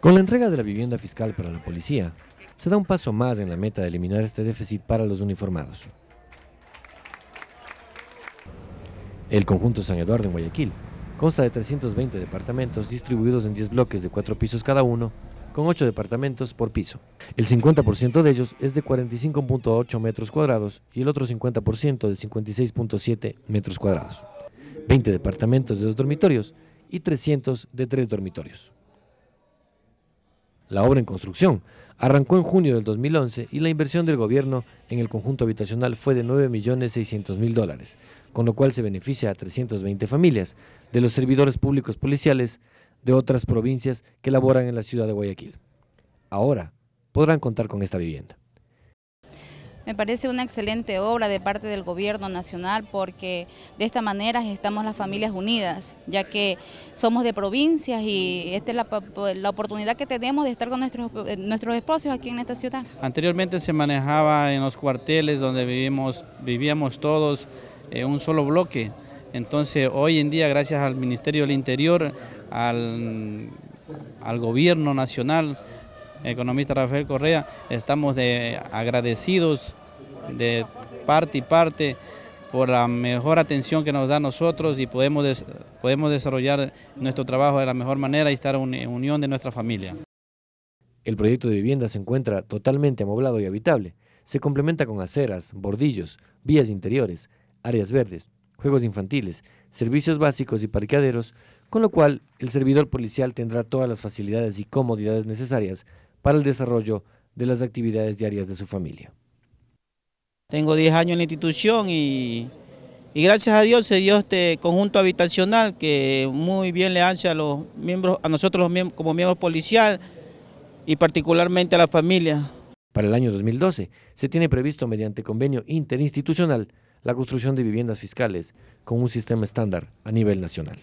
Con la entrega de la vivienda fiscal para la policía, se da un paso más en la meta de eliminar este déficit para los uniformados. El conjunto San Eduardo en Guayaquil consta de 320 departamentos distribuidos en 10 bloques de 4 pisos cada uno, con 8 departamentos por piso. El 50% de ellos es de 45.8 metros cuadrados y el otro 50% de 56.7 metros cuadrados. 20 departamentos de 2 dormitorios y 300 de 3 dormitorios la obra en construcción. Arrancó en junio del 2011 y la inversión del gobierno en el conjunto habitacional fue de 9.600.000 dólares, con lo cual se beneficia a 320 familias de los servidores públicos policiales de otras provincias que laboran en la ciudad de Guayaquil. Ahora podrán contar con esta vivienda. Me parece una excelente obra de parte del gobierno nacional porque de esta manera estamos las familias unidas, ya que somos de provincias y esta es la, oportunidad que tenemos de estar con nuestros, eh, nuestros esposos aquí en esta ciudad. Anteriormente se manejaba en los cuarteles donde vivimos, vivíamos todos en eh, un solo bloque. Entonces hoy en día gracias al Ministerio del Interior, al, gobierno nacional, economista Rafael Correa, estamos de agradecidos de parte y parte por la mejor atención que nos da nosotros y podemos, desarrollar nuestro trabajo de la mejor manera y estar en unión de nuestra familia. El proyecto de vivienda se encuentra totalmente amoblado y habitable. Se complementa con aceras, bordillos, vías interiores, áreas verdes, juegos infantiles, servicios básicos y parqueaderos, con lo cual el servidor policial tendrá todas las facilidades y comodidades necesarias para el desarrollo de las actividades diarias de su familia. Tengo 10 años en la institución y, gracias a Dios se dio este conjunto habitacional que muy bien le hace a los miembros, a nosotros los como miembros policial y particularmente a la familia. Para el año 2012 se tiene previsto mediante convenio interinstitucional la construcción de viviendas fiscales con un sistema estándar a nivel nacional.